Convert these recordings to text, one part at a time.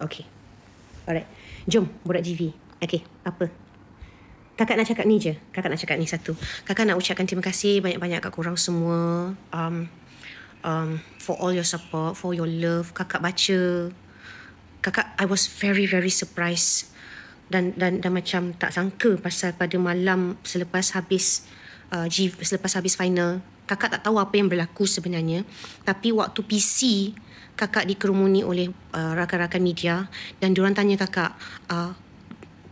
Okay. Alright. Jom, budak GV. Okay, apa? Kakak nak cakap ni je. Kakak nak cakap ni satu. Kakak nak ucapkan terima kasih banyak-banyak kat korang semua. Um, um, for all your support, for your love. Kakak baca. Kakak, I was very, very surprised. Dan dan dan macam tak sangka pasal pada malam selepas habis uh, G, selepas habis final kakak tak tahu apa yang berlaku sebenarnya tapi waktu PC kakak dikerumuni oleh uh, rakan-rakan media dan diorang tanya kakak uh,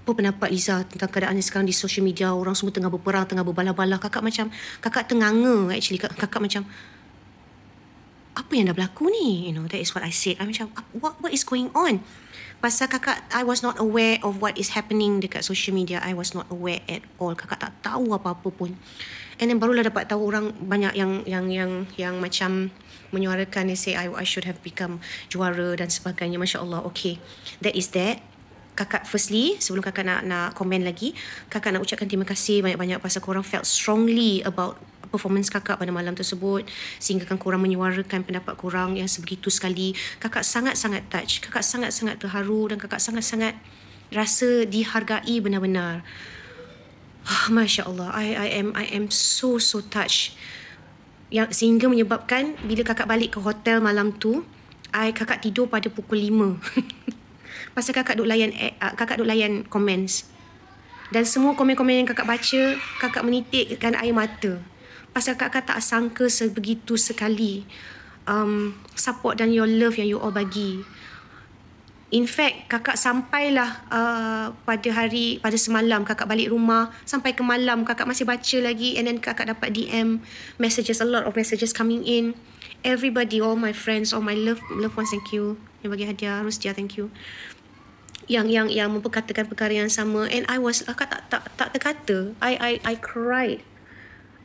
apa pendapat Liza tentang keadaannya sekarang di social media orang semua tengah berperang tengah berbala-bala kakak macam kakak tenganga actually kakak, kakak macam apa yang dah berlaku ni you know that is what I said I macam what what is going on pasal kakak I was not aware of what is happening dekat social media I was not aware at all kakak tak tahu apa-apa pun and then barulah dapat tahu orang banyak yang yang yang yang macam menyuarakan they say I, I should have become juara dan sebagainya Masya Allah okay that is that kakak firstly sebelum kakak nak nak komen lagi kakak nak ucapkan terima kasih banyak-banyak pasal korang felt strongly about performance kakak pada malam tersebut sehingga kan korang menyuarakan pendapat korang yang sebegitu sekali kakak sangat-sangat touch kakak sangat-sangat terharu dan kakak sangat-sangat rasa dihargai benar-benar Oh, ah, Masya Allah, I, I am I am so so touched. Yang sehingga menyebabkan bila kakak balik ke hotel malam tu, I kakak tidur pada pukul lima, Pasal kakak duk layan kakak duk layan comments. Dan semua komen-komen yang kakak baca, kakak menitikkan air mata. Pasal kakak tak sangka sebegitu sekali um, support dan your love yang you all bagi. In fact, kakak sampailah uh, pada hari, pada semalam kakak balik rumah. Sampai ke malam kakak masih baca lagi. And then kakak dapat DM messages, a lot of messages coming in. Everybody, all my friends, all my love, loved ones, thank you. Yang bagi hadiah, Rusdia, thank you. Yang yang yang memperkatakan perkara yang sama. And I was, kakak tak, tak, tak terkata. I, I, I cried.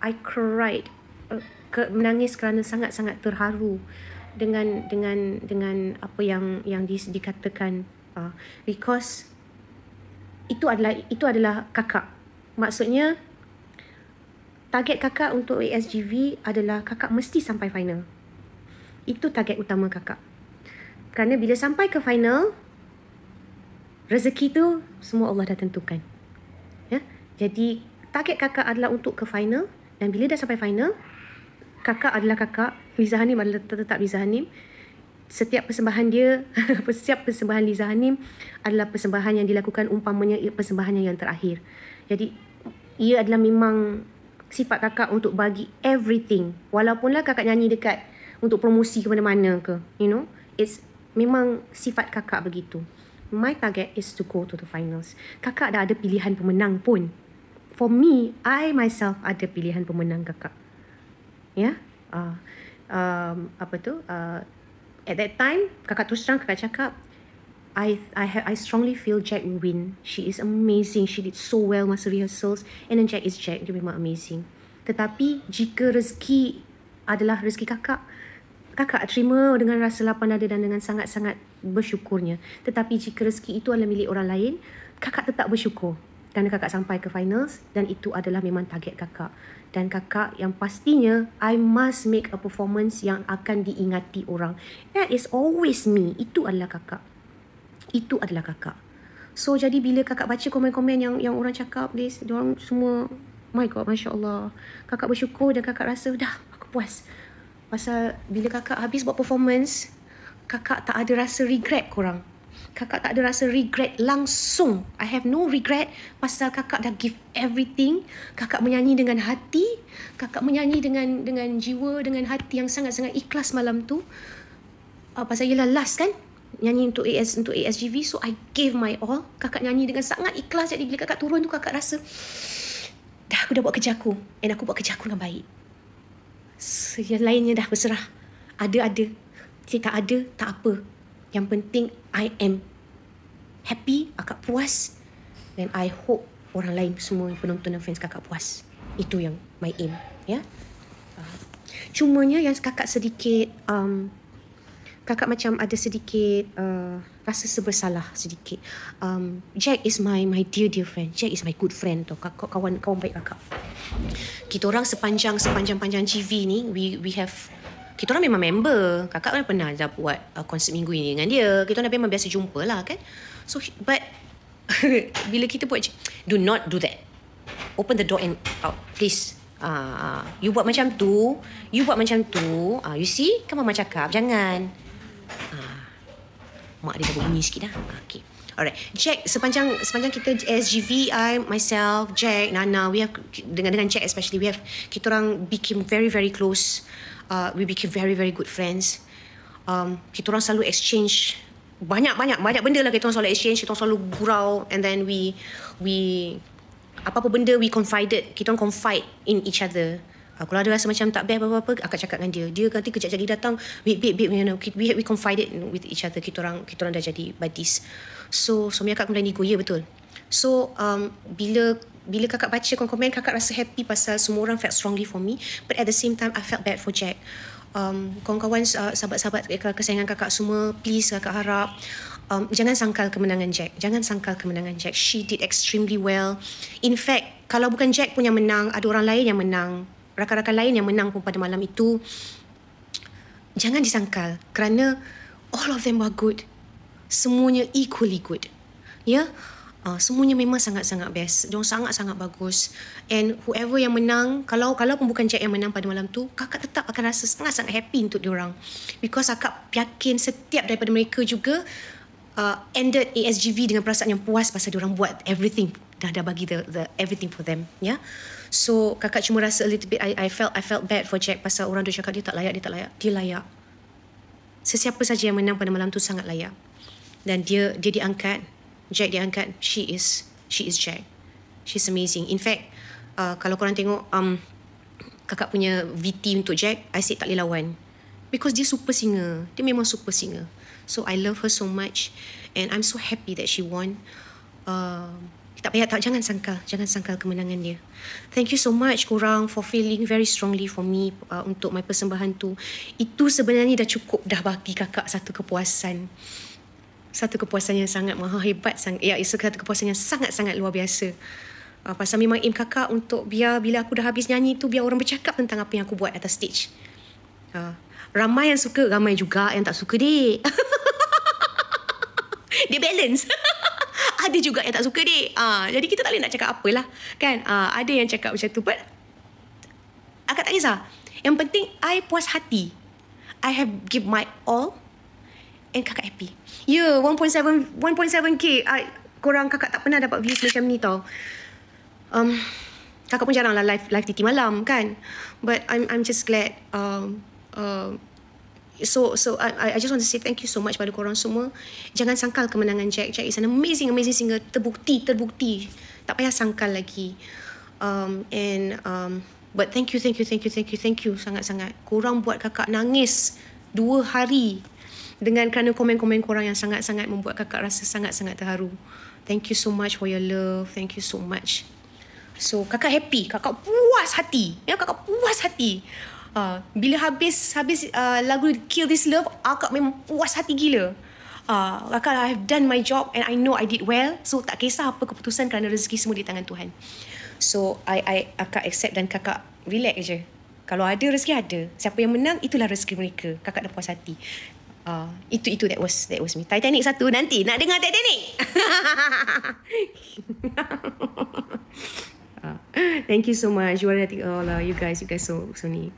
I cried. Uh, ke, menangis kerana sangat-sangat terharu dengan dengan dengan apa yang yang di, dikatakan uh, because itu adalah itu adalah kakak maksudnya target kakak untuk ASGV adalah kakak mesti sampai final itu target utama kakak kerana bila sampai ke final rezeki tu semua Allah dah tentukan ya jadi target kakak adalah untuk ke final dan bila dah sampai final kakak adalah kakak, Liza Hanim adalah tetap Liza Hanim. Setiap persembahan dia, setiap persembahan Liza Hanim adalah persembahan yang dilakukan umpamanya persembahannya yang terakhir. Jadi ia adalah memang sifat kakak untuk bagi everything. Walaupunlah kakak nyanyi dekat untuk promosi ke mana-mana ke, you know. It's memang sifat kakak begitu. My target is to go to the finals. Kakak dah ada pilihan pemenang pun. For me, I myself ada pilihan pemenang kakak ya yeah? uh, um, apa tu uh, at that time kakak terus terang kakak cakap I I have I strongly feel Jack will win. She is amazing. She did so well masa rehearsals. And then Jack is Jack. Dia memang amazing. Tetapi jika rezeki adalah rezeki kakak, kakak terima dengan rasa lapang dada dan dengan sangat-sangat bersyukurnya. Tetapi jika rezeki itu adalah milik orang lain, kakak tetap bersyukur. Kerana kakak sampai ke finals dan itu adalah memang target kakak dan kakak yang pastinya I must make a performance yang akan diingati orang. That is always me. Itu adalah kakak. Itu adalah kakak. So jadi bila kakak baca komen-komen yang yang orang cakap this, dia orang semua my god masya-Allah. Kakak bersyukur dan kakak rasa dah aku puas. Pasal bila kakak habis buat performance, kakak tak ada rasa regret kurang kakak tak ada rasa regret langsung. I have no regret pasal kakak dah give everything. Kakak menyanyi dengan hati. Kakak menyanyi dengan dengan jiwa, dengan hati yang sangat-sangat ikhlas malam tu. Uh, pasal ialah last kan? Nyanyi untuk AS untuk ASGV. So, I gave my all. Kakak nyanyi dengan sangat ikhlas. Jadi, bila kakak turun tu, kakak rasa... Dah, aku dah buat kerja aku. And aku buat kerja aku dengan baik. So, yang lainnya dah berserah. Ada-ada. Jika ada, tak apa. Yang penting, I am happy, akak puas dan I hope orang lain semua penonton dan fans kakak puas. Itu yang my aim, ya. Yeah? Cuma nya yang kakak sedikit um kakak macam ada sedikit uh, rasa sebersalah sedikit. Um Jack is my my dear dear friend. Jack is my good friend tu. Kakak kawan kawan baik kakak. Kita orang sepanjang sepanjang panjang CV ni we we have kita orang memang member. Kakak kan pernah dah buat uh, konsert minggu ini dengan dia. Kita orang memang biasa jumpa lah kan. So but bila kita buat do not do that. Open the door and out please. uh, you buat macam tu, you buat macam tu. uh, you see? Kamu mama cakap, jangan. Uh, mak dia dah bunyi sikit dah. Okay. Alright. Jack, sepanjang sepanjang kita SGV, I, myself, Jack, Nana, we have dengan dengan Jack especially, we have kita orang became very very close. Uh, we became very very good friends. Um, kita orang selalu exchange banyak-banyak banyak benda lah kita orang selalu exchange kita orang selalu gurau and then we we apa-apa benda we confided kita orang confide in each other uh, kalau ada rasa macam tak best apa-apa akak cakap dengan dia dia nanti kejap jadi datang babe babe babe you know, we, we confided with each other kita orang kita orang dah jadi buddies so suami akak mulai nego ya yeah, betul so um, bila bila kakak baca komen-komen kakak rasa happy pasal semua orang felt strongly for me but at the same time I felt bad for Jack um, kawan-kawan uh, sahabat-sahabat eh, kesayangan kakak semua please kakak harap um, jangan sangkal kemenangan Jack jangan sangkal kemenangan Jack she did extremely well in fact kalau bukan Jack pun yang menang ada orang lain yang menang rakan-rakan lain yang menang pun pada malam itu jangan disangkal kerana all of them were good semuanya equally good ya yeah? Uh, semuanya memang sangat-sangat best. Diorang sangat-sangat bagus. And whoever yang menang, kalau kalau pun bukan Jack yang menang pada malam tu, kakak tetap akan rasa sangat-sangat happy untuk diorang. Because kakak yakin setiap daripada mereka juga uh, ended ASGV dengan perasaan yang puas pasal diorang buat everything. Dah dah bagi the, the everything for them. Yeah. So kakak cuma rasa a little bit, I, I felt I felt bad for Jack pasal orang tu cakap dia tak layak, dia tak layak. Dia layak. Sesiapa saja yang menang pada malam tu sangat layak. Dan dia dia diangkat Jack diangkat she is she is Jack she's amazing in fact uh, kalau korang tengok um, kakak punya VT untuk Jack I said tak boleh lawan because dia super singer dia memang super singer so I love her so much and I'm so happy that she won uh, tak payah tak jangan sangka, jangan sangka kemenangan dia thank you so much korang for feeling very strongly for me uh, untuk my persembahan tu itu sebenarnya dah cukup dah bagi kakak satu kepuasan satu kepuasan yang sangat maha hebat sang ya itu satu kepuasan yang sangat-sangat luar biasa. Uh, pasal memang aim kakak untuk biar bila aku dah habis nyanyi tu biar orang bercakap tentang apa yang aku buat atas stage. Uh, ramai yang suka, ramai juga yang tak suka dek. dia balance. ada juga yang tak suka dek. Uh, ah, jadi kita tak boleh nak cakap apalah. Kan? Uh, ada yang cakap macam tu. But, akak tak kisah. Yang penting, I puas hati. I have give my all And kakak happy Yeah 1.7 1.7k uh, Korang kakak tak pernah dapat views macam ni tau um, Kakak pun jaranglah live, live titi malam kan But I'm I'm just glad um, uh, So so I, I just want to say thank you so much pada korang semua Jangan sangkal kemenangan Jack Jack is an amazing amazing singer Terbukti terbukti Tak payah sangkal lagi um, And um, But thank you thank you thank you thank you thank you sangat-sangat Korang buat kakak nangis Dua hari dengan kerana komen-komen korang yang sangat-sangat membuat kakak rasa sangat-sangat terharu. Thank you so much for your love. Thank you so much. So, kakak happy. Kakak puas hati. Ya, kakak puas hati. Uh, bila habis habis uh, lagu Kill This Love, kakak memang puas hati gila. Uh, kakak, I have done my job and I know I did well. So, tak kisah apa keputusan kerana rezeki semua di tangan Tuhan. So, I I kakak accept dan kakak relax je. Kalau ada rezeki ada. Siapa yang menang itulah rezeki mereka. Kakak dah puas hati. Ah, itu itu that was that was me. Titanic satu nanti nak dengar Titanic. Ah, thank you so much. You are oh, lah. You guys, you guys so so ni.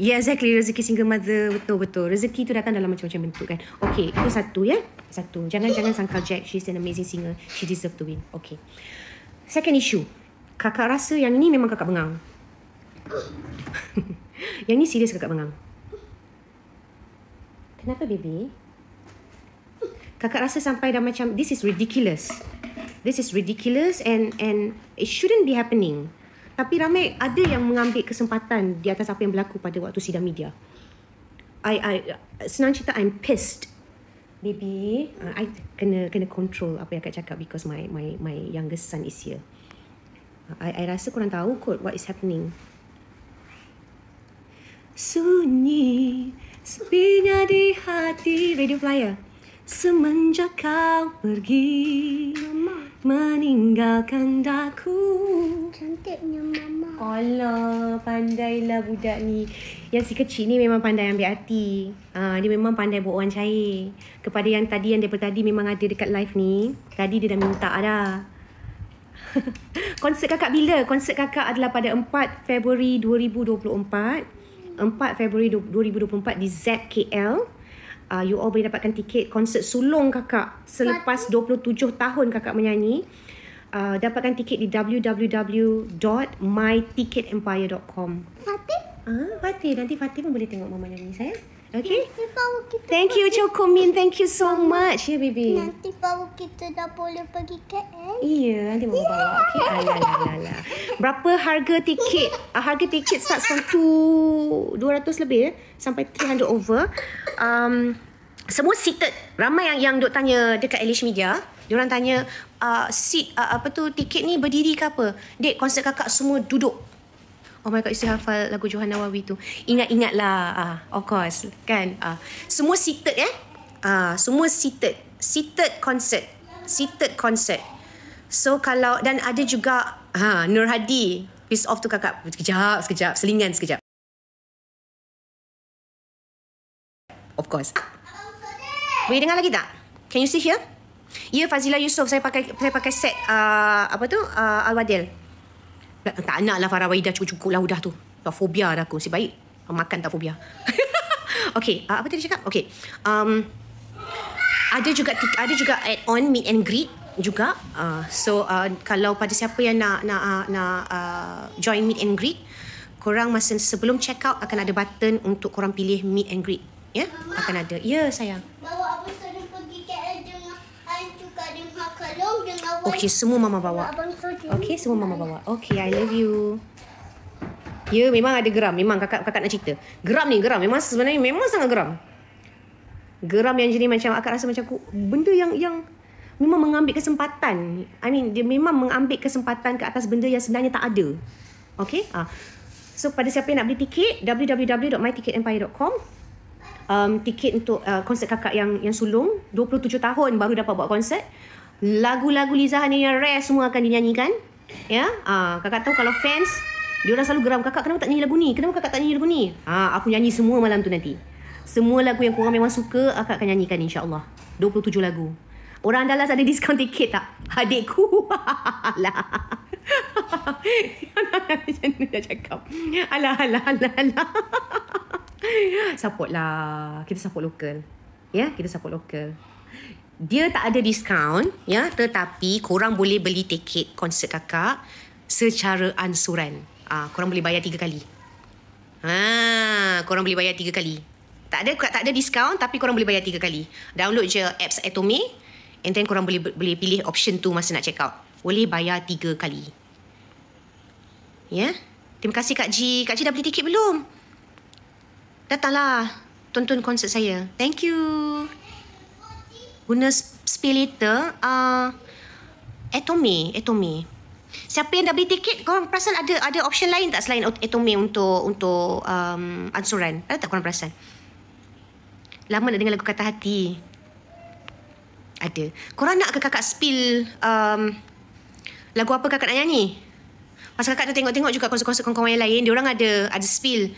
Yeah, exactly. Rezeki single mother. Betul, betul. Rezeki tu datang dalam macam-macam bentuk kan. Okay, itu satu ya. Satu. Jangan-jangan sangka Jack. She's an amazing singer. She deserve to win. Okay. Second issue. Kakak rasa yang ni memang kakak bengang. yang ni serius kakak bengang. Kenapa baby? Kakak rasa sampai dah macam this is ridiculous. This is ridiculous and and it shouldn't be happening. Tapi ramai ada yang mengambil kesempatan di atas apa yang berlaku pada waktu sidang media. I I senang cerita I'm pissed. Baby, uh, I kena kena control apa yang kakak cakap because my my my youngest son is here. Uh, I, I rasa korang tahu kot what is happening. Sunyi Sepinya di hati Radio Flyer Semenjak kau pergi Mama Meninggalkan daku Cantiknya mama Alah pandailah budak ni Yang si kecil ni memang pandai ambil hati uh, Dia memang pandai buat orang cair Kepada yang tadi yang daripada tadi memang ada dekat live ni Tadi dia dah minta dah Konsert kakak bila? Konsert kakak adalah pada 4 Februari 2024 4 Februari 2024 di ZKL. Uh, ah, you all boleh dapatkan tiket konsert sulung kakak selepas 27 tahun kakak menyanyi. Uh, dapatkan tiket di www.myticketempire.com. Fatih? Ah, Fatih. Nanti Fatih pun boleh tengok Mama nyanyi, saya. Okay. Thank you, Cik Min. Thank you so much. Here, baby. Nanti bawa kita dah boleh pergi KL. Iya, yeah, nanti baru bawa. Yeah. Okay, ala, ah, ya, ala, ya, ala. Ya, Berapa harga tiket? Uh, harga tiket starts from 200 lebih ya. Sampai 300 over. Um, semua seated. Ramai yang yang duk tanya dekat Elish Media. Diorang tanya, uh, seat, uh, apa tu, tiket ni berdiri ke apa? Dek, konsert kakak semua duduk. Oh my god, isteri hafal lagu Johanna Wawi tu. Ingat-ingatlah. Ah, of course. Kan? Ah, semua seated eh. Ah, semua seated. Seated concert. Seated concert. So kalau, dan ada juga ha, Nur Hadi. Piss off tu kakak. Sekejap, sekejap. Selingan sekejap. Of course. Boleh dengar lagi tak? Can you see here? Ya, Fazila Yusof. Saya pakai saya pakai set uh, apa tu? Uh, ah, Al-Wadil. Tak, tak nak lah Farah Waidah cukup-cukup lah udah tu. Tak fobia dah aku. Nasib baik. Ah, makan tak fobia. okay. Uh, apa tadi cakap? Okay. Um, ada juga ada juga add on meet and greet juga. Uh, so uh, kalau pada siapa yang nak nak uh, nak uh, join meet and greet, korang masa sebelum check out akan ada button untuk korang pilih meet and greet. Ya, yeah? akan ada. Ya, yeah, sayang. Bawa apa tu? Okay, semua mama bawa. Okay, semua mama bawa. Okay, I love you. Ya, yeah, memang ada geram. Memang kakak kakak nak cerita. Geram ni, geram. Memang sebenarnya memang sangat geram. Geram yang jenis macam akak rasa macam aku, benda yang yang memang mengambil kesempatan. I mean, dia memang mengambil kesempatan ke atas benda yang sebenarnya tak ada. Okay? Ah. So, pada siapa yang nak beli tiket, www.myticketempire.com um, tiket untuk uh, konsert kakak yang yang sulung 27 tahun baru dapat buat konsert lagu-lagu Liza Hani yang rare semua akan dinyanyikan. Ya, ah, kakak tahu kalau fans dia orang selalu geram kakak kenapa tak nyanyi lagu ni? Kenapa kakak tak nyanyi lagu ni? Ah, aku nyanyi semua malam tu nanti. Semua lagu yang korang memang suka kakak akan nyanyikan insya-Allah. 27 lagu. Orang Dallas ada diskaun tiket tak? Adikku. Alah. Macam mana nak cakap? Alah, alah, alah, alah. support lah. Kita support lokal. Ya, yeah? kita support lokal dia tak ada diskaun ya tetapi korang boleh beli tiket konsert kakak secara ansuran. ha, korang boleh bayar tiga kali. Ha korang boleh bayar tiga kali. Tak ada tak ada diskaun tapi korang boleh bayar tiga kali. Download je apps Atome and then korang boleh boleh pilih option tu masa nak check out. Boleh bayar tiga kali. Ya. Terima kasih Kak Ji. Kak Ji dah beli tiket belum? Datanglah tonton konsert saya. Thank you guna spilator uh, etomi Atomy. Siapa yang dah beli tiket, korang perasan ada ada option lain tak selain etomi untuk untuk um, ansuran? Ada tak korang perasan? Lama nak dengar lagu kata hati. Ada. Korang nak ke kakak spill um, lagu apa kakak nak nyanyi? Pasal kakak tu tengok-tengok juga konsert-konsert kawan-kawan yang lain, dia orang ada ada spill.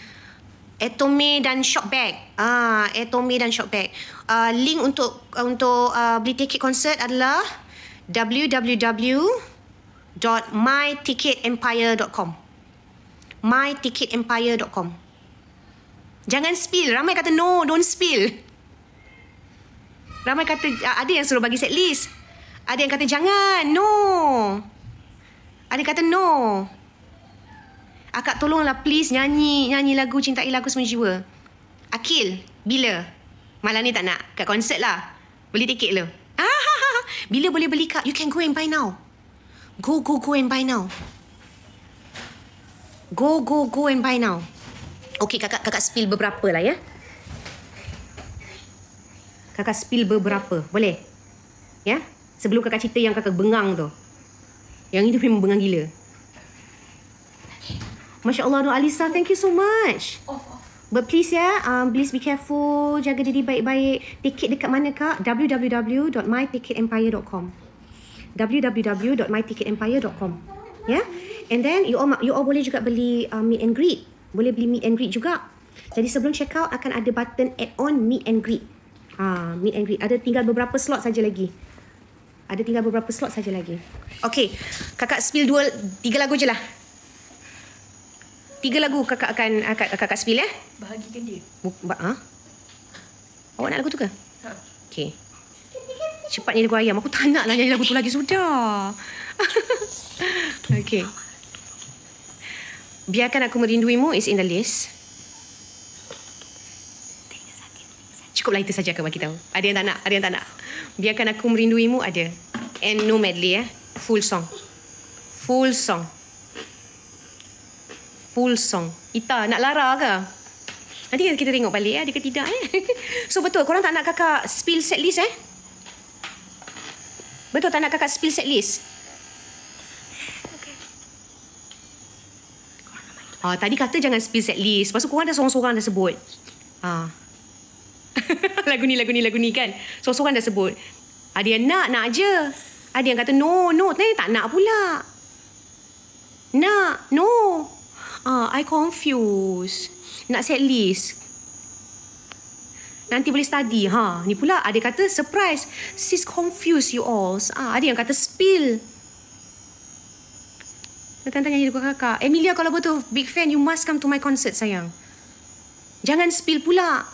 Atome dan Shopback. Ah, Atome dan Shopback. Uh, ah, link untuk ah, untuk uh, beli tiket konsert adalah www.myticketempire.com. myticketempire.com. Jangan spill. Ramai kata no, don't spill. Ramai kata uh, ada yang suruh bagi set list. Ada yang kata jangan, no. Ada yang kata no. Akak tolonglah please nyanyi nyanyi lagu Cintai Lagu Semua Jiwa. Akil, bila? Malam ni tak nak. Kat konsert lah. Beli tiket lah. bila boleh beli kak? You can go and buy now. Go, go, go and buy now. Go, go, go and buy now. Okay, kakak kakak spill beberapa lah ya. Kakak spill beberapa. Boleh? Ya? Sebelum kakak cerita yang kakak bengang tu. Yang itu memang bengang gila. Masya Allah, Nur Alisa. Thank you so much. But please ya, yeah, um, please be careful. Jaga diri baik-baik. Tiket dekat mana kak? www.myticketempire.com www.myticketempire.com Ya? Yeah? And then you all you all boleh juga beli uh, meet and greet. Boleh beli meet and greet juga. Jadi sebelum check out akan ada button add on meet and greet. Ha, meet and greet. Ada tinggal beberapa slot saja lagi. Ada tinggal beberapa slot saja lagi. Okay. Kakak spill dua, tiga lagu je lah. Tiga lagu kakak akan kakak kakak, kakak spill eh. Bahagikan dia. Buk, ba, ha? Awak nak lagu tu ke? Ha. Okey. Cepat nyanyi lagu ayam. Aku tak nak lah nyanyi lagu tu lagi. Sudah. Okey. Biarkan aku merinduimu is in the list. Cukup lah itu saja akan beritahu. Ada yang tak nak, ada yang tak nak. Biarkan aku merinduimu ada. And no medley eh. Full song. Full song full song. Ita nak Lara ke? Nanti kita tengok balik ya, ada ke tidak eh. So betul, korang tak nak kakak spill set list eh? Betul tak nak kakak spill set list? Okay. Ah, tadi kata jangan spill set list. Lepas tu korang dah sorang-sorang dah sebut. Ah. lagu ni, lagu ni, lagu ni kan. Sorang-sorang dah sebut. Ada yang nak, nak aja, Ada yang kata no, no. Tanya tak nak pula. Nak, no. Ah, I confused. Nak set list. Nanti boleh study, ha? Ni pula ada kata surprise. Sis confuse you all. Ah, ada yang kata spill. Datang tanya dengan kakak. Emilia kalau betul big fan, you must come to my concert, sayang. Jangan spill pula.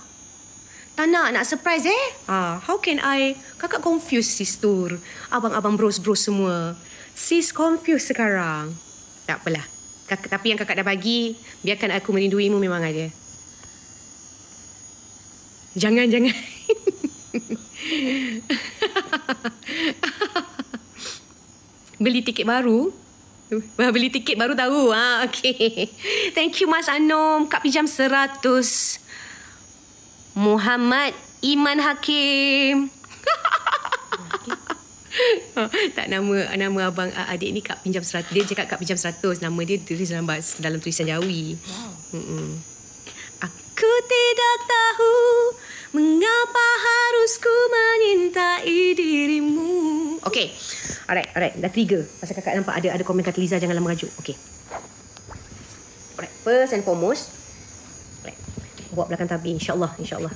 Tak nak, nak surprise eh. Ah, how can I? Kakak confuse sis tur. Abang-abang bros-bros semua. Sis confuse sekarang. Tak apalah. Kak, tapi yang kakak dah bagi, biarkan aku merinduimu memang ada. Jangan, jangan. beli tiket baru? Wah, beli tiket baru tahu. Ha, ah, okay. Thank you, Mas Anom. Kak pinjam seratus. Muhammad Iman Hakim. tak nama nama abang adik ni kak pinjam seratus dia cakap kak pinjam seratus nama dia tulis dalam bahasa dalam tulisan jawi wow. hmm aku tidak tahu mengapa harus ku menyintai dirimu okey alright alright dah tiga pasal kakak nampak ada ada komen kat Liza jangan lama rajuk okey alright first and foremost alright. buat belakang tabi insyaallah insyaallah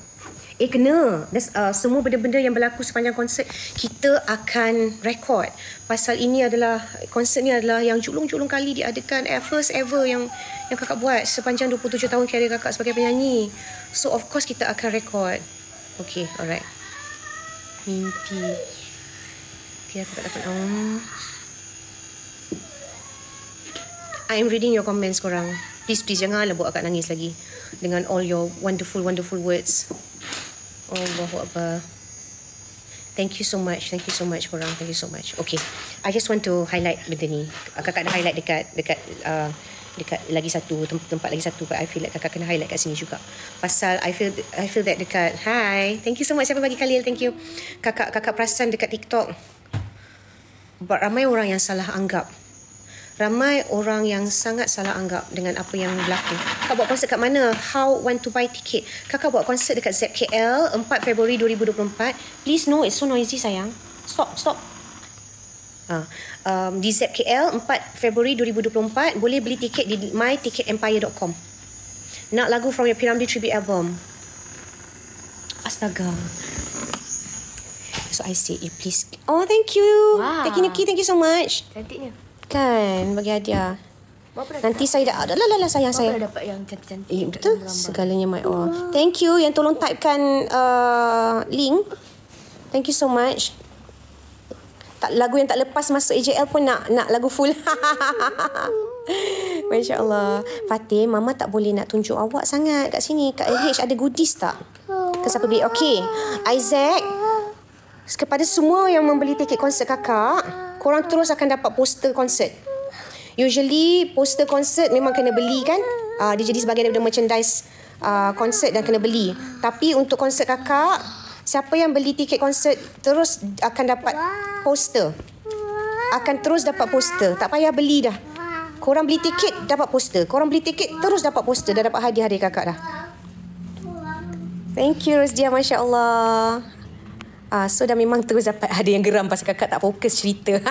eh kena That's, uh, semua benda-benda yang berlaku sepanjang konsert kita akan record pasal ini adalah konsert ni adalah yang julung-julung kali diadakan eh, first ever yang yang kakak buat sepanjang 27 tahun kerja kakak sebagai penyanyi so of course kita akan record okay alright mimpi okay aku tak dapat um. I am reading your comments korang please please janganlah buat akak nangis lagi dengan all your wonderful wonderful words Allahu Akbar. Thank you so much. Thank you so much korang. Thank you so much. Okay. I just want to highlight benda ni. Ah, kakak nak highlight dekat dekat uh, dekat lagi satu tempat, tempat lagi satu but I feel like kakak kena highlight kat sini juga. Pasal I feel I feel that dekat hi. Thank you so much siapa bagi Khalil. Thank you. Kakak kakak perasan dekat TikTok. But ramai orang yang salah anggap ramai orang yang sangat salah anggap dengan apa yang berlaku. Kakak buat konsert kat mana? How want to buy ticket? Kakak buat konsert dekat ZKL 4 Februari 2024. Please no, it's so noisy sayang. Stop, stop. Ha. Um, di ZKL 4 Februari 2024 boleh beli tiket di myticketempire.com. Nak lagu from your Piramdi tribute album. Astaga. So I say you eh, please. Oh thank you. Wow. Thank you Nuki. Thank you so much. Cantiknya kan bagi hadiah. Nanti saya dah ada lah lah sayang Bapa saya. dapat yang cantik-cantik. Eh, betul. Segalanya my all. Thank you yang tolong typekan uh, link. Thank you so much. Tak lagu yang tak lepas masuk AJL pun nak nak lagu full. Masya Allah. Fatih, Mama tak boleh nak tunjuk awak sangat kat sini. Kat LH ada goodies tak? Ke siapa beli? Okey. Isaac. Kepada semua yang membeli tiket konsert kakak korang terus akan dapat poster konsert. Usually poster konsert memang kena beli kan? Uh, dia jadi sebagai daripada merchandise uh, konsert dan kena beli. Tapi untuk konsert kakak, siapa yang beli tiket konsert terus akan dapat poster. Akan terus dapat poster. Tak payah beli dah. Korang beli tiket, dapat poster. Korang beli tiket, terus dapat poster. Dah dapat hadiah dari kakak dah. Thank you, Rosdia. Masya Allah. Uh, so dah memang terus dapat ada yang geram pasal kakak tak fokus cerita.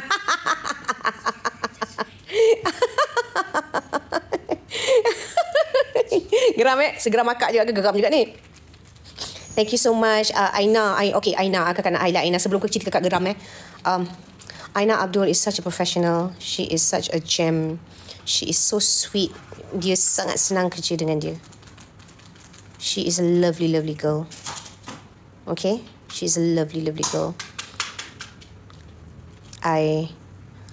geram eh? Segeram akak juga ke geram juga ni? Thank you so much uh, Aina I, Okay Aina Aku ah, akan nak highlight Aina Sebelum kecil kakak geram eh um, Aina Abdul is such a professional She is such a gem She is so sweet Dia sangat senang kerja dengan dia She is a lovely lovely girl Okay She's a lovely, lovely girl. I,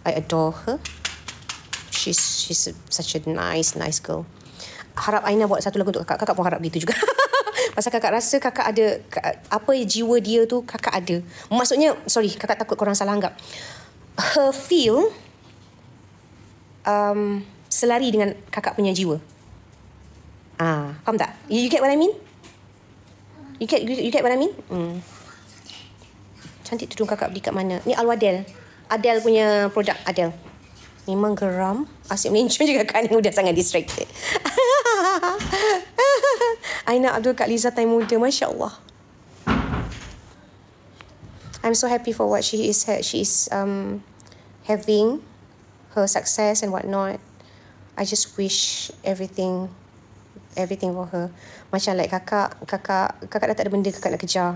I adore her. She's she's a, such a nice, nice girl. Harap Aina buat satu lagu untuk kakak. Kakak pun harap begitu juga. Pasal kakak rasa kakak ada apa jiwa dia tu kakak ada. Maksudnya, sorry, kakak takut korang salah anggap. Her feel um, selari dengan kakak punya jiwa. Ah, faham tak? You, get what I mean? You get you get what I mean? Hmm. Cantik tudung kakak beli kat mana. Ni Alwadel. Adel punya produk Adel. Memang geram. Asyik menincun juga kan. Ni muda sangat distracted. Aina Abdul Kak Liza time muda. Masya Allah. I'm so happy for what she is ha- she is um, having her success and whatnot. I just wish everything everything for her. Macam like kakak, kakak, kakak dah tak ada benda kakak nak kejar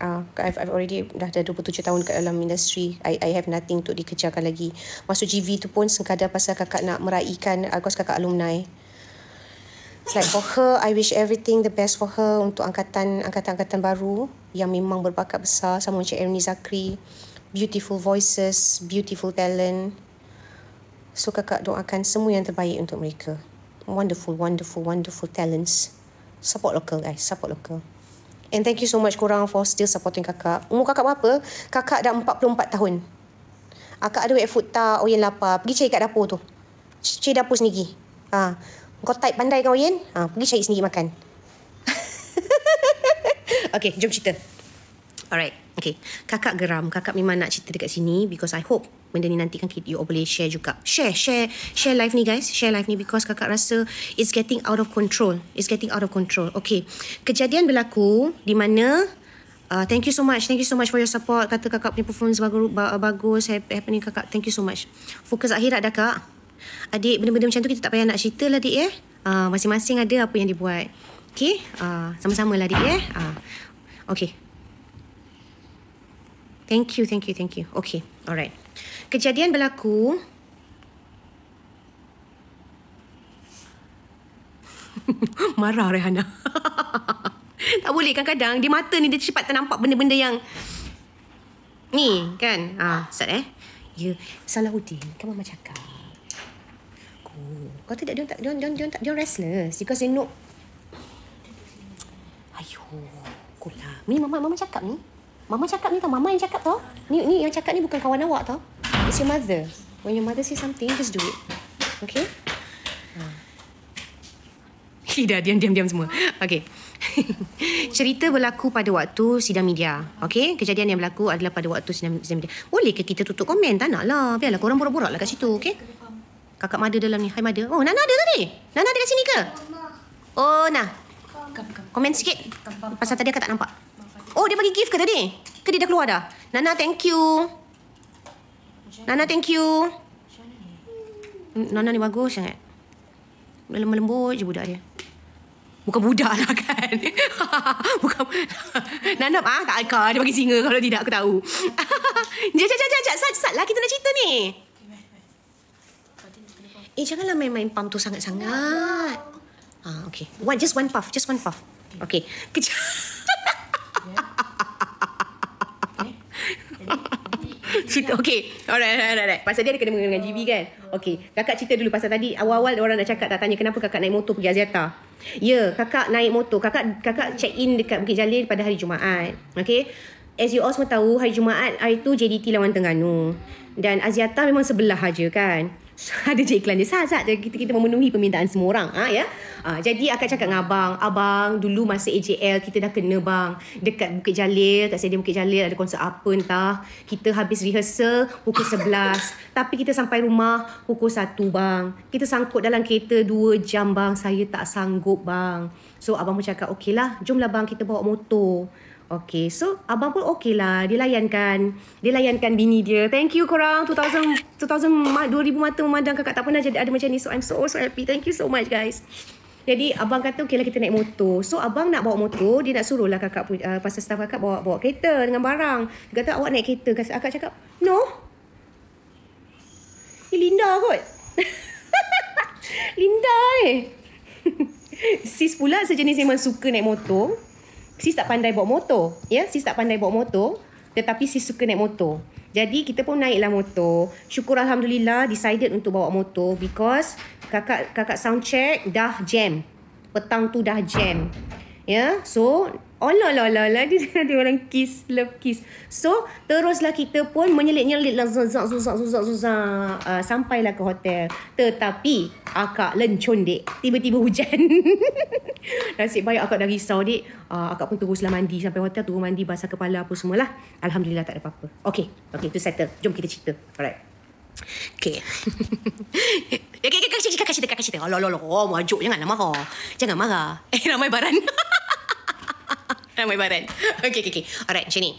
uh, I've, I've already dah ada 27 tahun kat dalam industri I, I have nothing untuk dikejarkan lagi masuk GV tu pun sekadar pasal kakak nak meraihkan uh, kakak alumni like for her I wish everything the best for her untuk angkatan-angkatan baru yang memang berbakat besar sama macam Ernie Zakri beautiful voices beautiful talent so kakak doakan semua yang terbaik untuk mereka wonderful wonderful wonderful talents support local guys support local And thank you so much korang for still supporting kakak. Umur kakak berapa? Kakak dah 44 tahun. Akak ada wet food tak? Oyen lapar. Pergi cari kat dapur tu. Cari dapur sendiri. Ha. Kau type pandai kan Oyen? Ha. Pergi cari sendiri makan. okay, jom cerita. Alright. Okay, kakak geram. Kakak memang nak cerita dekat sini because I hope benda ni nanti kan you all boleh share juga. Share, share, share live ni guys. Share live ni because kakak rasa it's getting out of control. It's getting out of control. Okay, kejadian berlaku di mana... Uh, thank you so much. Thank you so much for your support. Kata kakak punya performance bagus. bagus. Happening kakak. Thank you so much. Fokus akhirat dah kak. Adik, benda-benda macam tu kita tak payah nak cerita lah adik eh. Uh, masing-masing ada apa yang dibuat. Okay. Uh, ah, sama-sama lah adik eh. Uh, okay. Thank you, thank you, thank you. Okay, alright. Kejadian berlaku... Marah Rehana. tak boleh kan kadang Dia mata ni dia cepat ternampak benda-benda yang... Ni kan? Ha, ah, sat eh. Ya, Salahuddin. Kan Mama cakap. Kau tak, dia tak, dia dia dia tak, dia restless. Because they know... Ayuh. Kulah. Ni Mama, Mama cakap ni. Mama cakap ni tau. Mama yang cakap tau. Ni, ni yang cakap ni bukan kawan awak tau. It's your mother. When your mother say something, just do it. Okay? Ha. Ah. Ida, diam, diam, diam semua. Okay. Cerita berlaku pada waktu sidang media. Okay? Kejadian yang berlaku adalah pada waktu sidang, media. Boleh ke kita tutup komen? Tak nak lah. Biarlah korang borak-borak lah kat situ. Okay? Kakak mother dalam ni. Hai mother. Oh, Nana ada tadi. Lah Nana ada kat sini ke? Oh, nah. Komen sikit. Pasal tadi kakak tak nampak. Oh, dia bagi gift ke tadi? Ke dia dah keluar dah? Nana, thank you. Nana, thank you. Nana ni bagus sangat. Lembut-lembut je budak dia. Bukan budak lah kan. Bukan. Nana, ah, tak aka. Dia bagi singa kalau tidak aku tahu. Jat, jat, jat, jat. Sat, sat, sat lah. Kita nak cerita ni. Eh, janganlah main-main pam tu sangat-sangat. Ah, okay. One, just one puff. Just one puff. Okay. Kejap. cerita Okay alright, alright alright Pasal dia ada kena mengenai dengan GB kan Okay Kakak cerita dulu Pasal tadi awal-awal Orang dah cakap tak tanya Kenapa kakak naik motor pergi Aziata Ya kakak naik motor Kakak kakak check in dekat Bukit Jalil Pada hari Jumaat Okay As you all semua tahu Hari Jumaat Hari tu JDT lawan Tengganu Dan Aziata memang sebelah aja kan ada je iklan dia Sazat jadi kita, kita memenuhi permintaan semua orang ha, ya? Ha, jadi akak cakap dengan abang Abang dulu masa AJL Kita dah kena bang Dekat Bukit Jalil tak Stadium Bukit Jalil Ada konsert apa entah Kita habis rehearsal Pukul 11 Tapi kita sampai rumah Pukul 1 bang Kita sangkut dalam kereta 2 jam bang Saya tak sanggup bang So abang pun cakap Okey lah Jomlah bang kita bawa motor Okay, so abang pun okay lah. Dia layankan, dia layankan bini dia. Thank you korang. 2000, 2000, 2000 mata memandang kakak tak pernah jadi ada macam ni. So I'm so, so happy. Thank you so much guys. Jadi abang kata okay lah kita naik motor. So abang nak bawa motor, dia nak suruh lah kakak, uh, pasal staff kakak bawa bawa kereta dengan barang. Dia kata awak naik kereta. Kasi kakak cakap, no. Ni eh, Linda kot. Linda eh. Sis pula sejenis memang suka naik motor sis tak pandai bawa motor. Ya, sis tak pandai bawa motor tetapi sis suka naik motor. Jadi kita pun naiklah motor. Syukur alhamdulillah decided untuk bawa motor because kakak kakak sound check dah jam. Petang tu dah jam. Ya, yeah? so Allah lah lah lah dia nanti orang kiss love kiss. So teruslah kita pun menyelit-nyelit lah zuzak zuzak zuzak zuzak uh, ah, sampailah ke hotel. Tetapi akak lencun dek. Tiba-tiba hujan. Nasib baik akak dah risau dek. Uh, akak pun teruslah mandi sampai hotel turun mandi basah kepala apa lah Alhamdulillah tak ada apa-apa. Okay. Okay tu settle. Jom kita cerita. Alright. Okay. okay, okay, okay, kakak cerita, kakak cerita. Alah, alah, alah. Oh, majuk, janganlah marah. Jangan marah. Eh, ramai baran. Ramai barang. Okey, okey, okey. Alright, macam ni.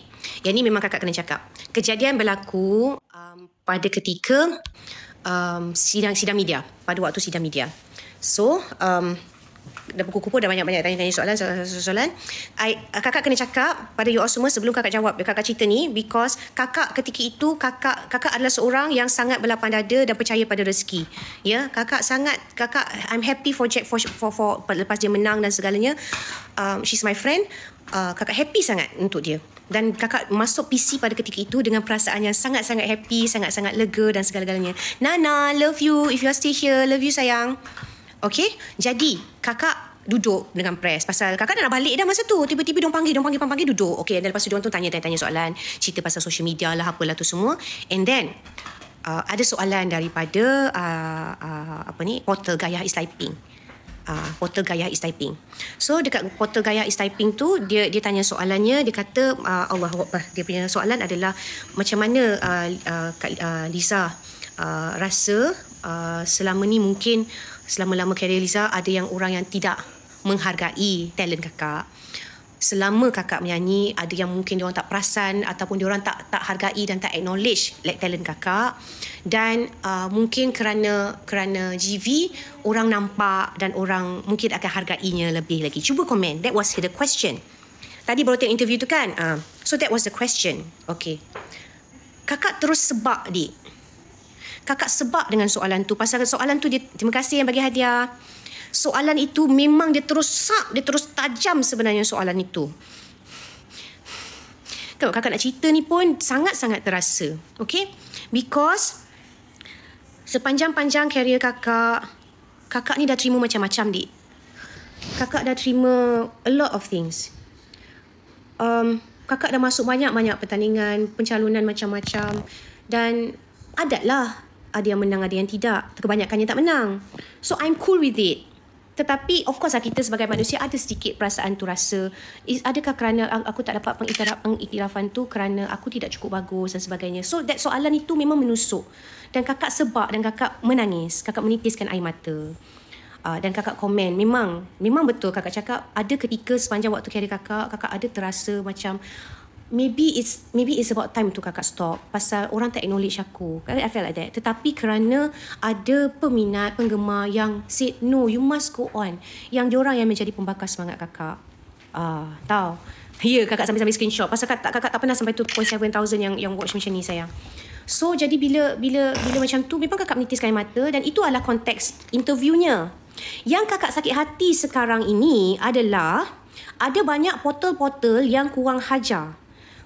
Yang ni memang kakak kena cakap. Kejadian berlaku um, pada ketika um, sidang-sidang media. Pada waktu sidang media. So, um, dah buku kumpul dah banyak-banyak tanya-tanya soalan soalan-soalan I, kakak kena cakap pada you all semua sebelum kakak jawab kakak cerita ni because kakak ketika itu kakak kakak adalah seorang yang sangat berlapang dada dan percaya pada rezeki ya yeah? kakak sangat kakak I'm happy for Jack for, for, for lepas dia menang dan segalanya um, she's my friend uh, kakak happy sangat untuk dia dan kakak masuk PC pada ketika itu dengan perasaan yang sangat-sangat happy, sangat-sangat lega dan segala-galanya. Nana, love you. If you are stay here, love you sayang. Okay Jadi Kakak duduk dengan press pasal kakak dah nak balik dah masa tu tiba-tiba dia panggil dong panggil dong panggil duduk okey dan lepas tu dia tu tanya, tanya soalan cerita pasal social media lah apa lah tu semua and then uh, ada soalan daripada uh, uh, apa ni portal gaya is typing uh, portal gaya is typing so dekat portal gaya is typing tu dia dia tanya soalannya dia kata uh, Allah dia punya soalan adalah macam mana uh, uh, Kak, uh, Lisa uh, rasa uh, selama ni mungkin selama-lama karier Liza ada yang orang yang tidak menghargai talent kakak. Selama kakak menyanyi, ada yang mungkin orang tak perasan ataupun orang tak tak hargai dan tak acknowledge like talent kakak. Dan uh, mungkin kerana kerana GV, orang nampak dan orang mungkin akan hargainya lebih lagi. Cuba komen. That was the question. Tadi baru tengok interview tu kan? Uh, so that was the question. Okay. Kakak terus sebab dia kakak sebab dengan soalan tu pasal soalan tu dia terima kasih yang bagi hadiah soalan itu memang dia terus sak dia terus tajam sebenarnya soalan itu kalau kakak nak cerita ni pun sangat-sangat terasa okay because sepanjang-panjang karier kakak kakak ni dah terima macam-macam dik kakak dah terima a lot of things um, kakak dah masuk banyak-banyak pertandingan pencalonan macam-macam dan adatlah ada yang menang ada yang tidak Kebanyakannya tak menang so i'm cool with it tetapi of course lah, kita sebagai manusia ada sedikit perasaan tu rasa adakah kerana aku tak dapat pengiktiraf pengiktirafan tu kerana aku tidak cukup bagus dan sebagainya so that soalan itu memang menusuk dan kakak sebab dan kakak menangis kakak menitiskan air mata uh, dan kakak komen memang memang betul kakak cakap ada ketika sepanjang waktu kerja kakak kakak ada terasa macam maybe it's maybe it's about time untuk kakak stop pasal orang tak acknowledge aku. I feel like that. Tetapi kerana ada peminat, penggemar yang said no, you must go on. Yang diorang yang menjadi pembakar semangat kakak. Ah, uh, tahu. Ya, yeah, kakak sampai-sampai screenshot. Pasal kakak, kakak tak pernah sampai 2.7000 yang yang watch macam ni, sayang. So, jadi bila bila bila macam tu, memang kakak menitiskan air mata dan itu adalah konteks interviewnya. Yang kakak sakit hati sekarang ini adalah ada banyak portal-portal yang kurang hajar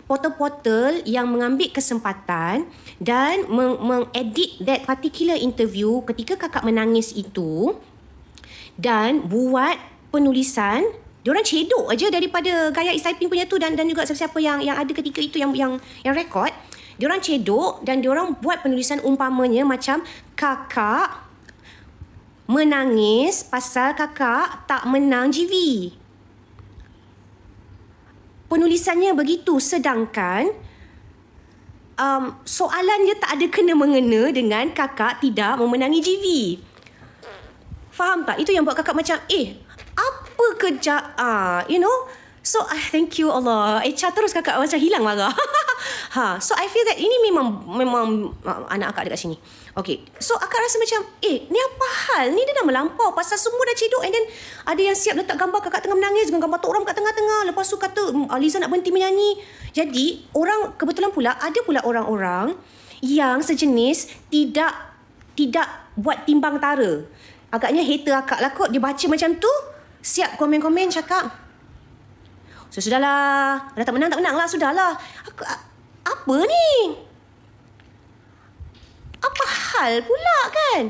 portal-portal yang mengambil kesempatan dan meng- mengedit that particular interview ketika kakak menangis itu dan buat penulisan dia orang cedok aja daripada gaya is typing punya tu dan dan juga siapa-siapa yang yang ada ketika itu yang yang yang record. orang cedok dan dia orang buat penulisan umpamanya macam kakak menangis pasal kakak tak menang GV penulisannya begitu sedangkan um, soalan dia tak ada kena mengena dengan kakak tidak memenangi GV. Faham tak? Itu yang buat kakak macam, eh, apa kerja, ah, uh, you know? So, I uh, thank you Allah. Eh, cah terus kakak macam hilang marah. ha, so, I feel that ini memang, memang uh, anak kakak dekat sini. Okey, So akak rasa macam, eh ni apa hal? Ni dia dah melampau pasal semua dah cedok and then ada yang siap letak gambar kakak tengah menangis dengan gambar Tok orang kat tengah-tengah. Lepas tu kata hmm, ah, Liza nak berhenti menyanyi. Jadi orang kebetulan pula ada pula orang-orang yang sejenis tidak tidak buat timbang tara. Agaknya hater akak lah kot. Dia baca macam tu, siap komen-komen cakap. So, sudahlah. Dah tak menang, tak menang lah. Sudahlah. Aku, apa ni? apa hal pula kan?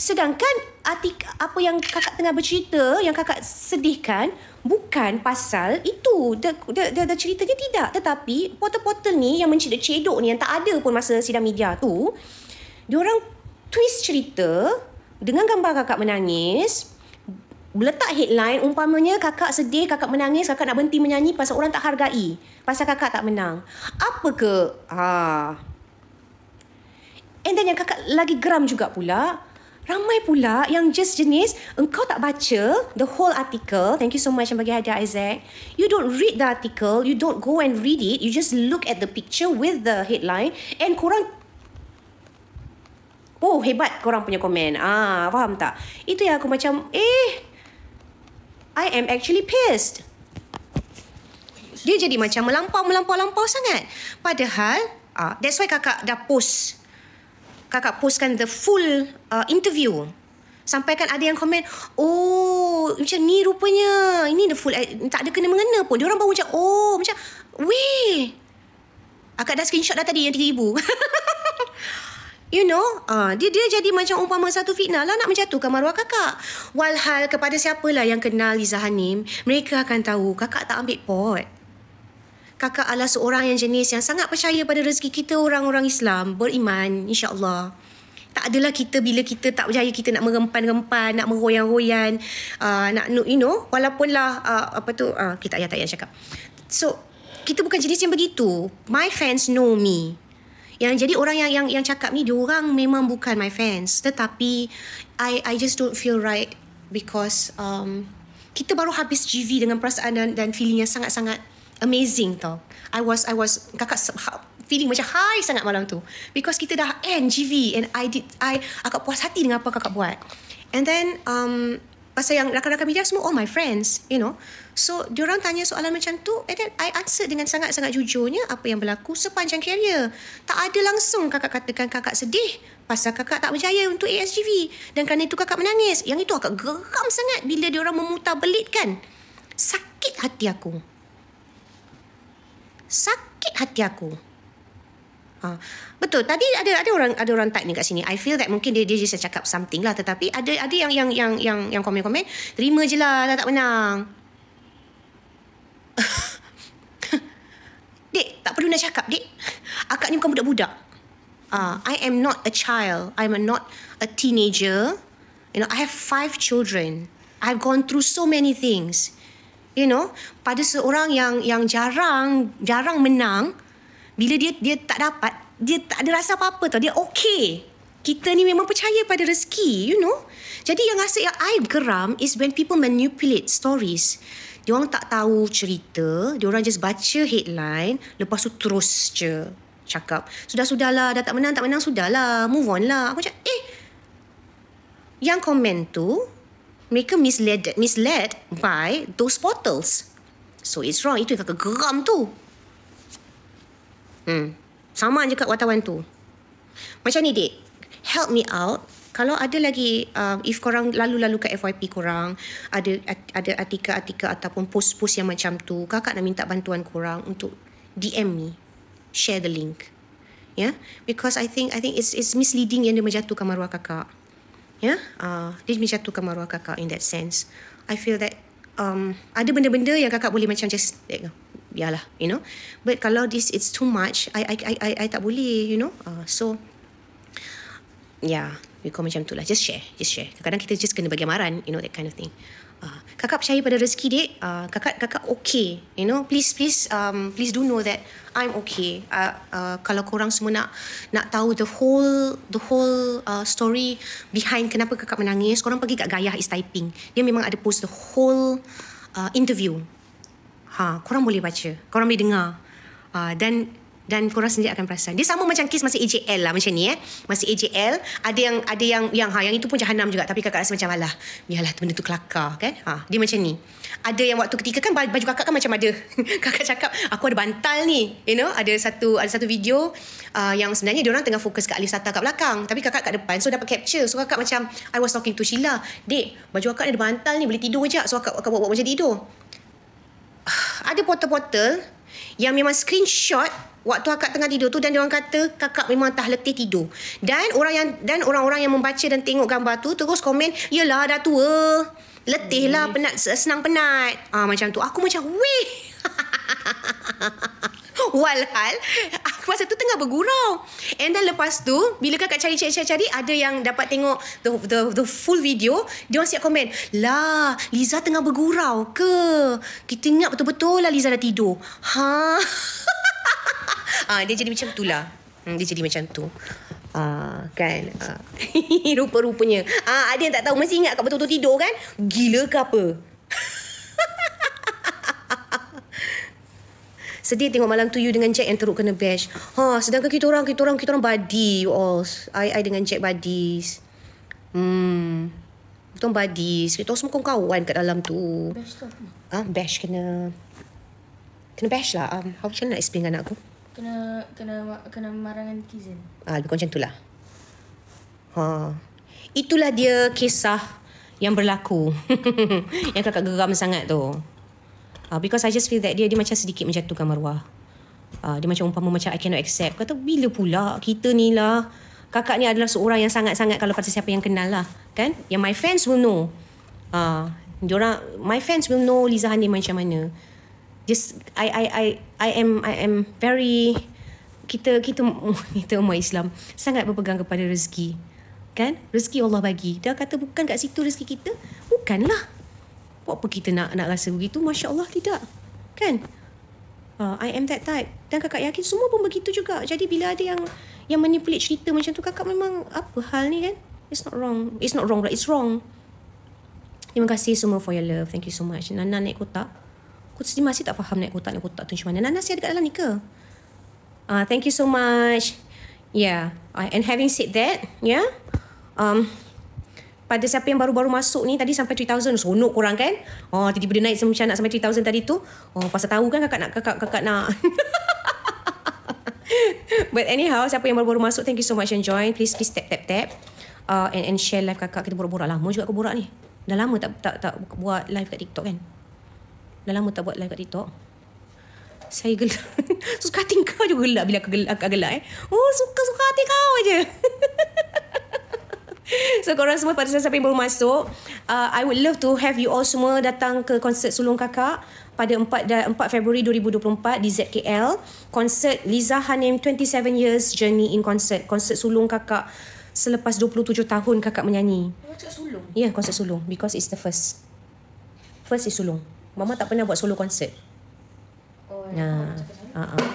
Sedangkan arti apa yang kakak tengah bercerita, yang kakak sedihkan, bukan pasal itu. Dia, dia, dia, ceritanya tidak. Tetapi portal-portal ni yang mencedok-cedok ni, yang tak ada pun masa sidang media tu, orang twist cerita dengan gambar kakak menangis, letak headline umpamanya kakak sedih, kakak menangis, kakak nak berhenti menyanyi pasal orang tak hargai, pasal kakak tak menang. Apa ke? Ah, And then yang kakak lagi geram juga pula, ramai pula yang just jenis engkau tak baca the whole article. Thank you so much yang bagi hadiah Isaac. You don't read the article, you don't go and read it. You just look at the picture with the headline and korang Oh, hebat korang punya komen. Ah, faham tak? Itu yang aku macam eh I am actually pissed. Dia jadi macam melampau-melampau-lampau sangat. Padahal, ah, that's why kakak dah post kakak postkan the full uh, interview. Sampai kan ada yang komen, oh macam ni rupanya, ini the full, eh, tak ada kena-mengena pun. Dia orang baru macam, oh macam, weh. Akak dah screenshot dah tadi yang RM3,000. you know, uh, dia dia jadi macam umpama satu fitnah lah nak menjatuhkan maruah kakak. Walhal kepada siapalah yang kenal Liza Hanim, mereka akan tahu kakak tak ambil pot kakak adalah seorang yang jenis yang sangat percaya pada rezeki kita orang-orang Islam beriman insya-Allah. Tak adalah kita bila kita tak percaya kita nak merempan-rempan, nak meroyan-royan, uh, nak you know, lah uh, apa tu uh, kita tak yang cakap. So, kita bukan jenis yang begitu. My fans know me. Yang jadi orang yang yang yang cakap ni dia orang memang bukan my fans tetapi I I just don't feel right because um kita baru habis GV dengan perasaan dan dan feeling yang sangat-sangat amazing tau I was I was kakak ha- feeling macam high sangat malam tu because kita dah end GV and I did I agak puas hati dengan apa kakak buat and then um, pasal yang rakan-rakan media semua all my friends you know so diorang tanya soalan macam tu and then I answer dengan sangat-sangat jujurnya apa yang berlaku sepanjang career tak ada langsung kakak katakan kakak sedih pasal kakak tak berjaya untuk ASGV dan kerana itu kakak menangis yang itu agak geram sangat bila diorang memutar kan sakit hati aku sakit hati aku. Ha. Betul. Tadi ada ada orang ada orang tak ni kat sini. I feel that mungkin dia dia just cakap something lah. Tetapi ada ada yang yang yang yang yang komen komen. Terima je lah. tak menang. dek tak perlu nak cakap dek. Akak ni bukan budak-budak. Uh, I am not a child. I am not a teenager. You know, I have five children. I've gone through so many things you know pada seorang yang yang jarang jarang menang bila dia dia tak dapat dia tak ada rasa apa-apa tau dia okay kita ni memang percaya pada rezeki you know jadi yang rasa yang I geram is when people manipulate stories dia orang tak tahu cerita dia orang just baca headline lepas tu terus je cakap sudah-sudahlah dah tak menang tak menang sudahlah move on lah aku cakap eh yang komen tu mereka misled misled by those bottles. So it's wrong. Itu yang kakak geram tu. Hmm. Sama je kat watawan tu. Macam ni, dek. Help me out. Kalau ada lagi, uh, if korang lalu-lalu kat FYP korang, ada ada artikel-artikel ataupun post-post yang macam tu, kakak nak minta bantuan korang untuk DM me. Share the link. Yeah? Because I think I think it's it's misleading yang dia menjatuhkan maruah kakak. Ya, Yeah, uh, dia menjatuhkan maruah kakak in that sense. I feel that um, ada benda-benda yang kakak boleh macam just let go. Ya Biarlah, you know. But kalau this it's too much, I I I I, I tak boleh, you know. Uh, so, yeah, we call macam tu lah. Just share, just share. Kadang-kadang kita just kena bagi amaran, you know, that kind of thing. Uh, kakak percaya pada rezeki dek. Uh, ah, kakak kakak okay. You know, please please um, please do know that I'm okay. Uh, uh, kalau korang semua nak nak tahu the whole the whole uh, story behind kenapa kakak menangis, korang pergi kat Gayah is typing. Dia memang ada post the whole uh, interview. Ha, korang boleh baca. Korang boleh dengar. Uh, dan dan korang sendiri akan perasan. Dia sama macam kes masih AJL lah macam ni eh. masih AJL ada yang ada yang yang ha yang itu pun jahanam juga tapi kakak rasa macam alah. Biarlah tu benda tu kelakar kan. Ha dia macam ni. Ada yang waktu ketika kan baju kakak kan macam ada. kakak cakap aku ada bantal ni. You know ada satu ada satu video uh, yang sebenarnya dia orang tengah fokus kat Alif Sata kat belakang tapi kakak kat depan so dapat capture. So kakak macam I was talking to Sheila. Dek baju kakak ada bantal ni boleh tidur je. So kakak akan buat-buat macam tidur. ada portal-portal yang memang screenshot waktu akak tengah tidur tu dan dia orang kata kakak memang tak letih tidur. Dan orang yang dan orang-orang yang membaca dan tengok gambar tu terus komen, "Yalah dah tua. Letihlah hmm. penat senang penat." Ah macam tu. Aku macam, "Weh." Walhal Aku masa tu tengah bergurau And then lepas tu Bila kakak cari cari cari, cari Ada yang dapat tengok the, the the full video Dia orang siap komen Lah Liza tengah bergurau ke Kita ingat betul-betul lah Liza dah tidur Ha ah, dia jadi macam itulah. Hmm, dia jadi macam tu. Ah, kan. Ah. Rupa-rupanya. Ah, ada yang tak tahu masih ingat kat betul-betul tidur kan? Gila ke apa? Sedih tengok malam tu you dengan Jack yang teruk kena bash. Ha, sedangkan kita orang, kita orang, kita orang buddy you all. I, I dengan Jack buddies. Hmm. Kita orang buddies. Kita semua kawan-kawan kat dalam tu. Bash tu apa? Ha, bash kena... Kena bash lah. Um, how can I explain anak aku? kena kena kena marah netizen. Ah, lebih kurang macam itulah. Ha. Itulah dia kisah yang berlaku. yang kakak geram sangat tu. Uh, because I just feel that dia dia macam sedikit menjatuhkan maruah. Uh, dia macam umpama macam I cannot accept. Kata bila pula kita ni lah. Kakak ni adalah seorang yang sangat-sangat kalau kata siapa yang kenal lah. Kan? Yang my fans will know. Uh, diorang, my fans will know Liza Hanim macam mana just I I I I am I am very kita kita kita umat Islam sangat berpegang kepada rezeki. Kan? Rezeki Allah bagi. Dah kata bukan kat situ rezeki kita, bukanlah. Buat apa kita nak nak rasa begitu? Masya-Allah tidak. Kan? Uh, I am that type. Dan kakak yakin semua pun begitu juga. Jadi bila ada yang yang manipulate cerita macam tu, kakak memang apa hal ni kan? It's not wrong. It's not wrong. Right? It's wrong. Terima kasih semua for your love. Thank you so much. Nana naik kotak. Aku sendiri masih tak faham naik kotak naik kotak tu macam mana. Nana si ada dalam ni ke? Ah, uh, thank you so much. Yeah. Uh, and having said that, yeah. Um, pada siapa yang baru-baru masuk ni tadi sampai 3000 sonok kurang kan? Oh, tiba-tiba dia naik macam nak sampai 3000 tadi tu. Oh, pasal tahu kan kakak nak kakak kakak nak. But anyhow, siapa yang baru-baru masuk, thank you so much and join. Please please tap tap tap. Uh, and, and share live kakak kita borak-borak lama juga aku borak ni. Dah lama tak tak tak buat live kat TikTok kan? Dah lama tak buat live kat TikTok. Saya gelak. suka hati kau juga gelak bila aku gelak, aku gelak eh. Oh, suka-suka hati kau aje. so, korang semua pada siapa yang baru masuk. Uh, I would love to have you all semua datang ke konsert Sulung Kakak pada 4, 4 Februari 2024 di ZKL. Konsert Liza Hanim 27 Years Journey in Concert. Konsert Sulung Kakak selepas 27 tahun kakak menyanyi. Konsert Sulung? Ya, yeah, konsert Sulung. Because it's the first. First is Sulung. Mama tak pernah buat solo concert. Oh, nah. Eh, ya. Uh-uh.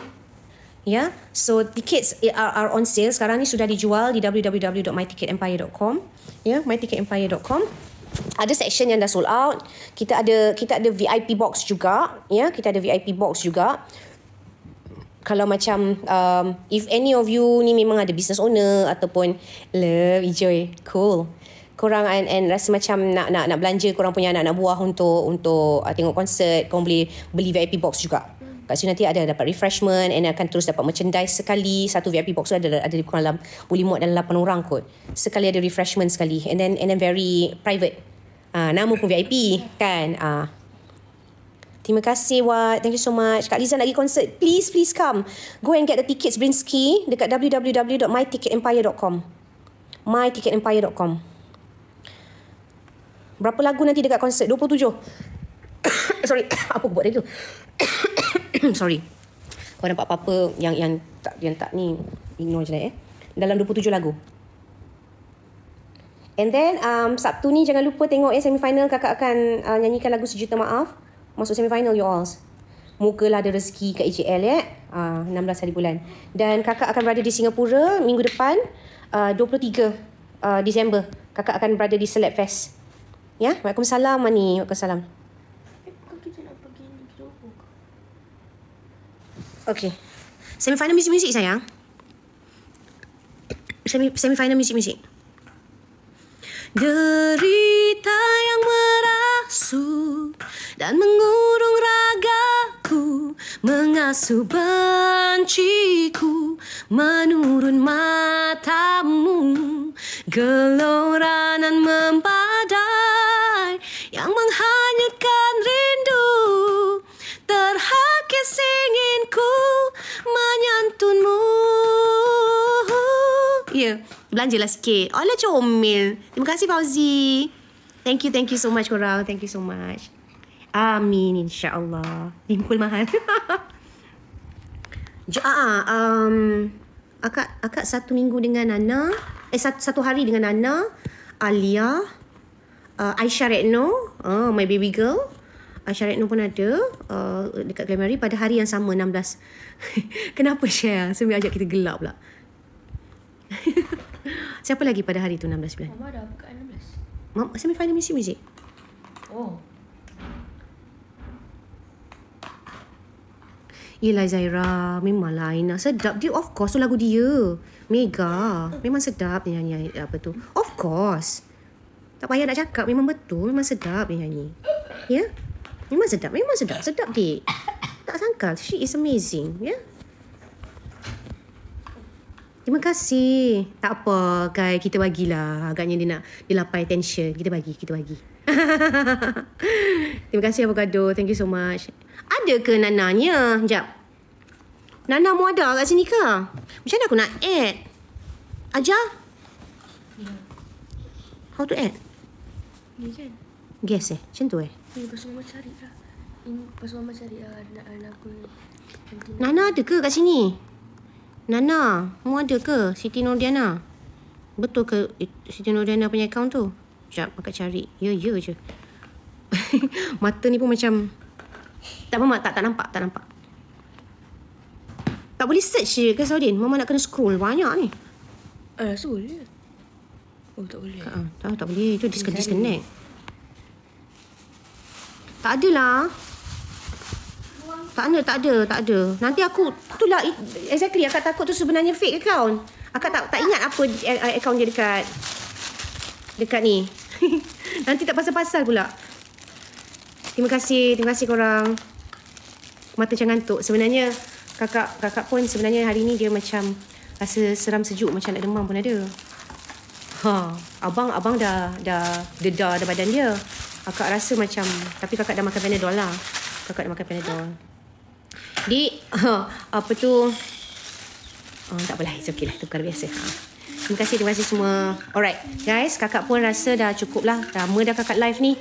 ya So tickets eh, are, are on sale. Sekarang ni sudah dijual di www.myticketempire.com. Yeah, myticketempire.com. Ya, ada section yang dah sold out. Kita ada kita ada VIP box juga. Yeah, kita ada VIP box juga. Kalau macam um, if any of you ni memang ada business owner ataupun love enjoy cool kurang and, and rasa macam nak nak nak belanja kurang punya anak nak buah untuk untuk uh, tengok konsert, korang boleh beli VIP box juga. Kat sini nanti ada dapat refreshment and akan terus dapat merchandise sekali. Satu VIP box tu ada ada kurang dalam boleh muat dalam 8 orang kot. Sekali ada refreshment sekali and then and then very private. Uh, nama pun VIP kan. Ah. Uh. Terima kasih Wat. Thank you so much. Kak Liza nak pergi konsert. Please, please come. Go and get the tickets Brinsky dekat www.myticketempire.com. myticketempire.com. Berapa lagu nanti dekat konsert? 27. Sorry, apa aku buat tadi tu? Sorry. Kau nampak apa-apa yang yang tak yang tak ni ignore je lah eh. Dalam 27 lagu. And then um, Sabtu ni jangan lupa tengok eh semi final kakak akan uh, nyanyikan lagu sejuta maaf masuk semi final you all. Muka lah ada rezeki kat EJL ya. Eh? Uh, ah, 16 hari bulan. Dan kakak akan berada di Singapura minggu depan uh, 23 uh, Disember. Kakak akan berada di Select Fest. Ya, Waalaikumsalam Mani. Waalaikumsalam. Okey. Semi final music music sayang. Semi semi final music music. Derita yang merah asu dan mengurung ragaku mengasuh benciku menurun matamu geloranan membadai yang menghanyutkan rindu terhakis inginku menyantunmu ya yeah, belanjalah sikit oleh comel terima kasih fauzi Thank you, thank you so much korang. Thank you so much. Amin, insyaAllah. Bimpul mahal. J- ah, ah, um, akak, akak satu minggu dengan Nana. Eh, satu, satu hari dengan Nana. Alia. Uh, Aisyah Retno. Uh, my baby girl. Aisyah Retno pun ada. Uh, dekat Glamoury pada hari yang sama, 16. Kenapa share? Sambil ajak kita gelap pula. Siapa lagi pada hari tu, 16 bulan? Mama dah buka Mam, semi final music music. Oh. Yelah Zaira, memanglah Aina sedap dia of course tu lagu dia. Mega. Memang sedap dia nyanyi apa tu. Of course. Tak payah nak cakap memang betul memang sedap dia nyanyi. Ya? Yeah? Memang sedap, memang sedap, sedap dik. Tak sangka she is amazing, ya? Yeah? Terima kasih. Tak apa, Kai. Kita bagilah. Agaknya dia nak dilapai tension. Kita bagi, kita bagi. Terima kasih, Avocado. Thank you so much. Ada ke Nananya? Sekejap. Nana mu ada kat sini ke? Macam mana aku nak add? Aja? How to add? Ni kan? Guess eh? Macam tu eh? Ni, pasal mama cari lah. Ini pasal mama cari lah. Nana ada ke kat sini? Nana, mu ada ke Siti Nordiana? Betul ke Siti Nordiana punya account tu? Sekejap, pakat cari. Ya, ya je. Mata ni pun macam... Tak apa, Mak. Tak, tak nampak. Tak nampak. Tak boleh search ke, Saudin? Mama nak kena scroll banyak ni. Eh, rasa boleh. Oh, tak boleh. Tak, ha, tak, tak boleh. Itu disconnect. Tak adalah. Tak ada, tak ada, tak ada. Nanti aku tu lah, exactly akak takut tu sebenarnya fake account. Akak tak tak ingat apa eh, eh, account dia dekat dekat ni. Nanti tak pasal-pasal pula. Terima kasih, terima kasih korang. Mata jangan ngantuk. Sebenarnya kakak kakak pun sebenarnya hari ni dia macam rasa seram sejuk macam nak demam pun ada. Ha, abang abang dah dah dedah dah badan dia. Kakak rasa macam tapi kakak dah makan Panadol lah. Kakak dah makan Panadol. Hmm. Di ha, apa tu? Oh, tak apalah, it's okay lah. Tukar biasa. Ha. Terima kasih, terima kasih semua. Alright, guys. Kakak pun rasa dah cukup lah. Lama dah kakak live ni.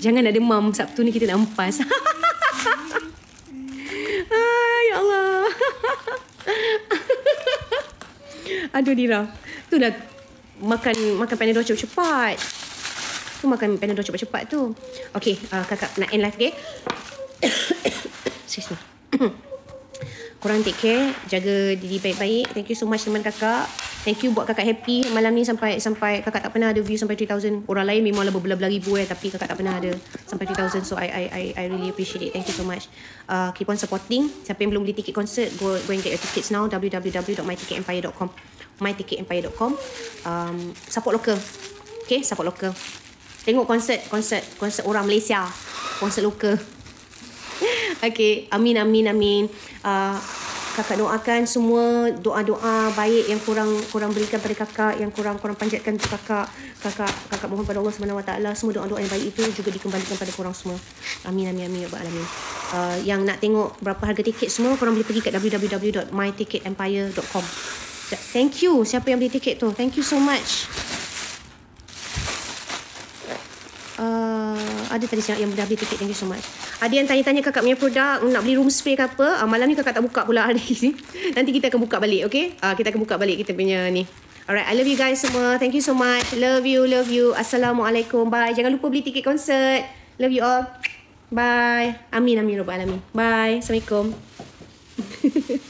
Jangan ada demam. Sabtu ni kita nak empas. ah, ya Allah. Aduh, Dira. Tu dah makan makan panadol cepat-cepat. Tu makan panadol cepat-cepat tu. Okay, uh, kakak nak end live, okay? Excuse me. Hmm. korang take care jaga diri baik-baik thank you so much teman kakak thank you buat kakak happy malam ni sampai sampai kakak tak pernah ada view sampai 3000 orang lain memanglah berbelah-belah ribu eh tapi kakak tak pernah ada sampai 3000 so I, I I I really appreciate it thank you so much uh, keep on supporting siapa yang belum beli tiket konsert go, go and get your tickets now www.myticketempire.com myticketempire.com um, support local okay support local tengok konsert konsert konsert orang Malaysia konsert local Okay, amin amin amin. Uh, kakak doakan semua doa-doa baik yang kurang kurang berikan pada kakak yang kurang kurang panjatkan untuk kakak. Kakak kakak mohon pada Allah Subhanahu Wa semua doa-doa yang baik itu juga dikembalikan pada korang semua. Amin amin amin ya Uh, yang nak tengok berapa harga tiket semua korang boleh pergi kat www.myticketempire.com. Thank you siapa yang beli tiket tu. Thank you so much. Ah, ada tadi yang, yang dah beli tiket thank you so much ada yang tanya-tanya kakak punya produk hmm, nak beli room spray ke apa uh, malam ni kakak tak buka pula hari ni nanti kita akan buka balik okay uh, kita akan buka balik kita punya ni alright I love you guys semua thank you so much love you love you assalamualaikum bye jangan lupa beli tiket konsert love you all bye amin amin robbal alamin bye assalamualaikum